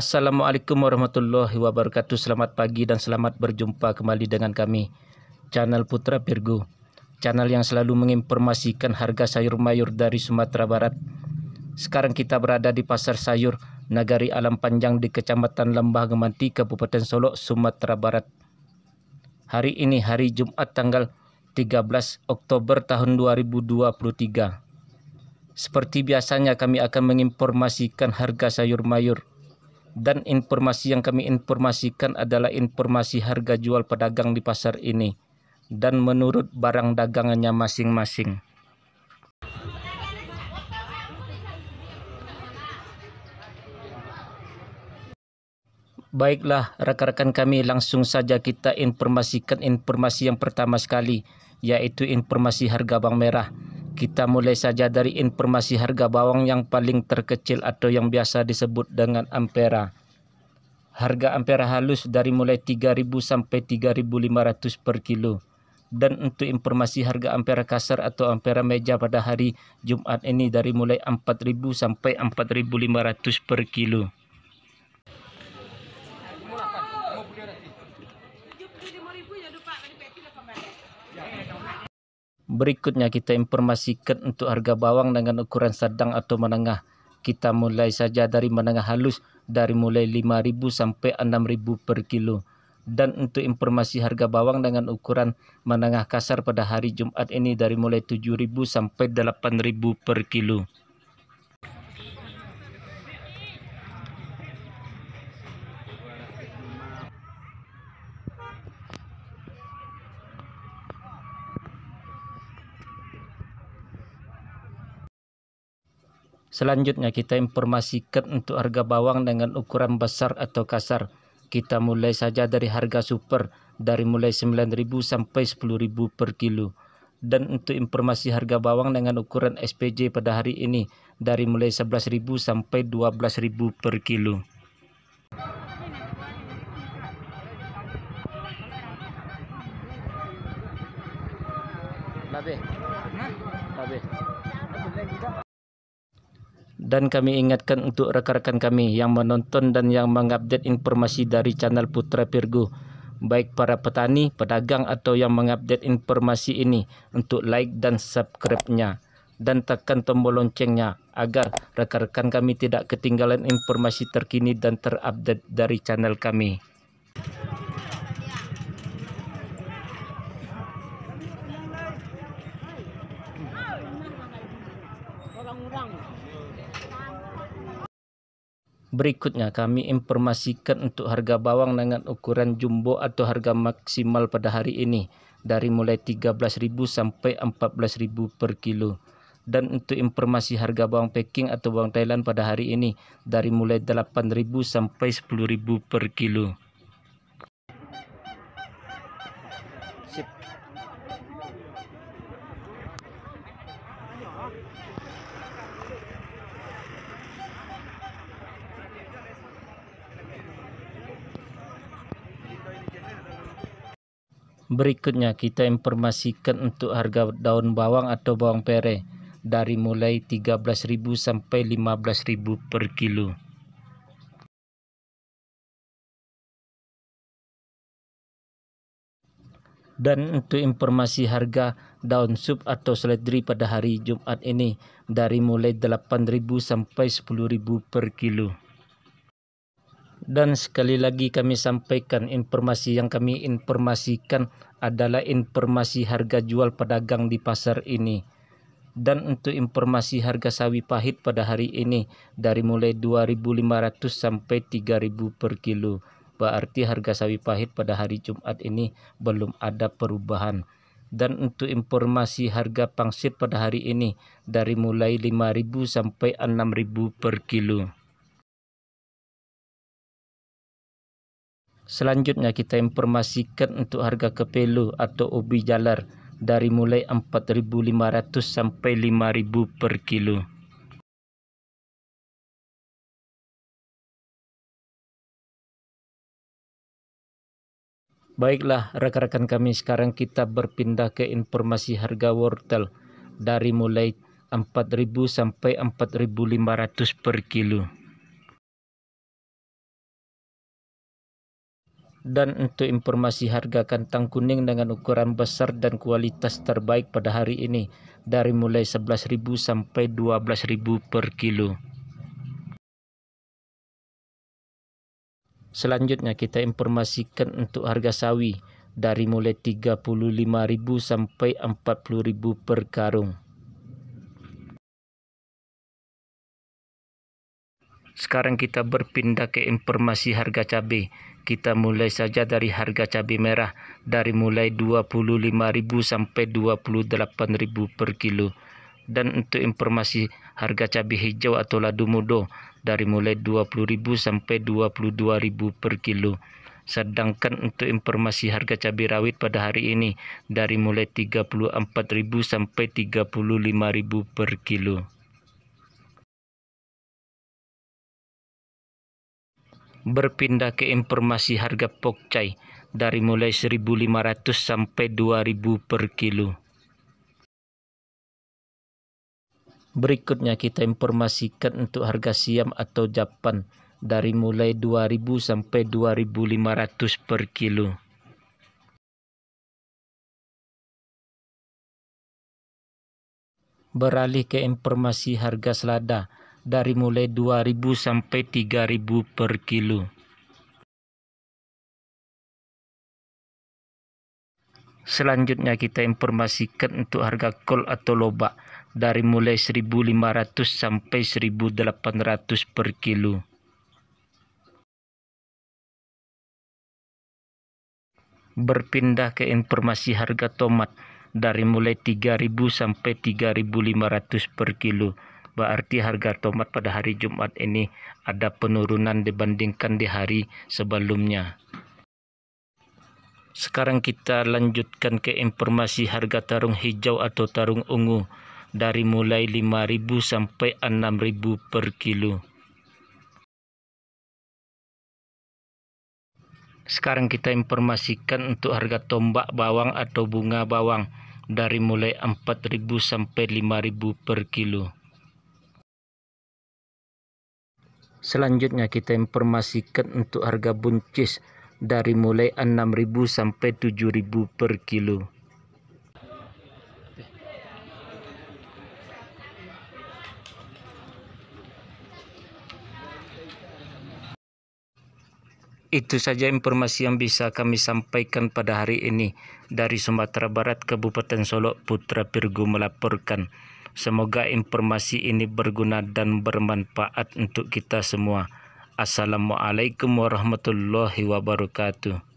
Assalamualaikum warahmatullahi wabarakatuh Selamat pagi dan selamat berjumpa kembali dengan kami Channel Putra Virgo Channel yang selalu menginformasikan harga sayur mayur dari Sumatera Barat Sekarang kita berada di pasar sayur Nagari Alam Panjang di Kecamatan Lembah Gemanti, Kabupaten Solo, Sumatera Barat Hari ini hari Jumat tanggal 13 Oktober tahun 2023 Seperti biasanya kami akan menginformasikan harga sayur mayur dan informasi yang kami informasikan adalah informasi harga jual pedagang di pasar ini dan menurut barang dagangannya masing-masing. Baiklah, rekan-rekan kami langsung saja kita informasikan informasi yang pertama sekali, yaitu informasi harga bawang merah. Kita mulai saja dari informasi harga bawang yang paling terkecil atau yang biasa disebut dengan ampera. Harga ampera halus dari mulai 3000 sampai 3500 per kilo. Dan untuk informasi harga ampera kasar atau ampera meja pada hari Jumat ini dari mulai 4000 sampai 4500 per kilo. Berikutnya kita informasikan untuk harga bawang dengan ukuran sedang atau menengah. Kita mulai saja dari menengah halus dari mulai 5.000 sampai 6.000 per kilo. Dan untuk informasi harga bawang dengan ukuran menengah kasar pada hari Jumat ini dari mulai 7.000 sampai 8.000 per kilo. Selanjutnya kita informasikan untuk harga bawang dengan ukuran besar atau kasar. Kita mulai saja dari harga super dari mulai 9.000 sampai 10.000 per kilo. Dan untuk informasi harga bawang dengan ukuran SPJ pada hari ini dari mulai 11.000 sampai 12.000 per kilo. dan kami ingatkan untuk rekan-rekan kami yang menonton dan yang mengupdate informasi dari channel Putra Pirgu baik para petani, pedagang atau yang mengupdate informasi ini untuk like dan subscribe-nya dan tekan tombol loncengnya agar rekan-rekan kami tidak ketinggalan informasi terkini dan terupdate dari channel kami. Berikutnya kami informasikan untuk harga bawang dengan ukuran jumbo atau harga maksimal pada hari ini dari mulai 13.000 sampai 14.000 per kilo. Dan untuk informasi harga bawang peking atau bawang Thailand pada hari ini dari mulai 8.000 sampai 10.000 per kilo. Berikutnya kita informasikan untuk harga daun bawang atau bawang pere dari mulai 13.000 sampai 15.000 per kilo. Dan untuk informasi harga daun sup atau seledri pada hari Jumat ini dari mulai 8.000 sampai 10.000 per kilo. Dan sekali lagi kami sampaikan informasi yang kami informasikan adalah informasi harga jual pedagang di pasar ini. Dan untuk informasi harga sawi pahit pada hari ini dari mulai 2.500 sampai 3.000 per kilo. Berarti harga sawi pahit pada hari Jumat ini belum ada perubahan dan untuk informasi harga pangsit pada hari ini dari mulai 5.000 sampai 6.000 per kilo. Selanjutnya kita informasikan untuk harga kepelu atau ubi jalar dari mulai 4.500 sampai 5.000 per kilo. Baiklah rekan-rekan kami sekarang kita berpindah ke informasi harga wortel dari mulai 4.000 sampai 4.500 per kilo. dan untuk informasi harga kantang kuning dengan ukuran besar dan kualitas terbaik pada hari ini dari mulai 11.000 sampai 12.000 per kilo. Selanjutnya kita informasikan untuk harga sawi dari mulai 35.000 sampai 40.000 per karung. Sekarang kita berpindah ke informasi harga cabai kita mulai saja dari harga cabai merah dari mulai 25.000 sampai 28.000 per kilo. Dan untuk informasi harga cabai hijau atau ladu mudo dari mulai 20.000 sampai 22.000 per kilo. Sedangkan untuk informasi harga cabai rawit pada hari ini dari mulai 34.000 sampai 35.000 per kilo. berpindah ke informasi harga pokcai dari mulai 1.500 sampai 2.000 per kilo. Berikutnya kita informasikan untuk harga siam atau japan dari mulai 2.000 sampai 2.500 per kilo. Beralih ke informasi harga selada dari mulai 2000 sampai 3000 per kilo. Selanjutnya kita informasikan untuk harga kol atau lobak dari mulai 1500 sampai 1800 per kilo. Berpindah ke informasi harga tomat dari mulai 3000 sampai 3500 per kilo berarti harga tomat pada hari Jumat ini ada penurunan dibandingkan di hari sebelumnya. Sekarang kita lanjutkan ke informasi harga tarung hijau atau tarung ungu dari mulai 5.000 sampai 6.000 per kilo. Sekarang kita informasikan untuk harga tombak bawang atau bunga bawang dari mulai 4.000 sampai 5.000 per kilo. Selanjutnya kita informasikan untuk harga buncis dari mulai 6.000 sampai 7.000 per kilo. Itu saja informasi yang bisa kami sampaikan pada hari ini dari Sumatera Barat Kabupaten Solok Putra Pirgu melaporkan. Semoga informasi ini berguna dan bermanfaat untuk kita semua. Assalamualaikum warahmatullahi wabarakatuh.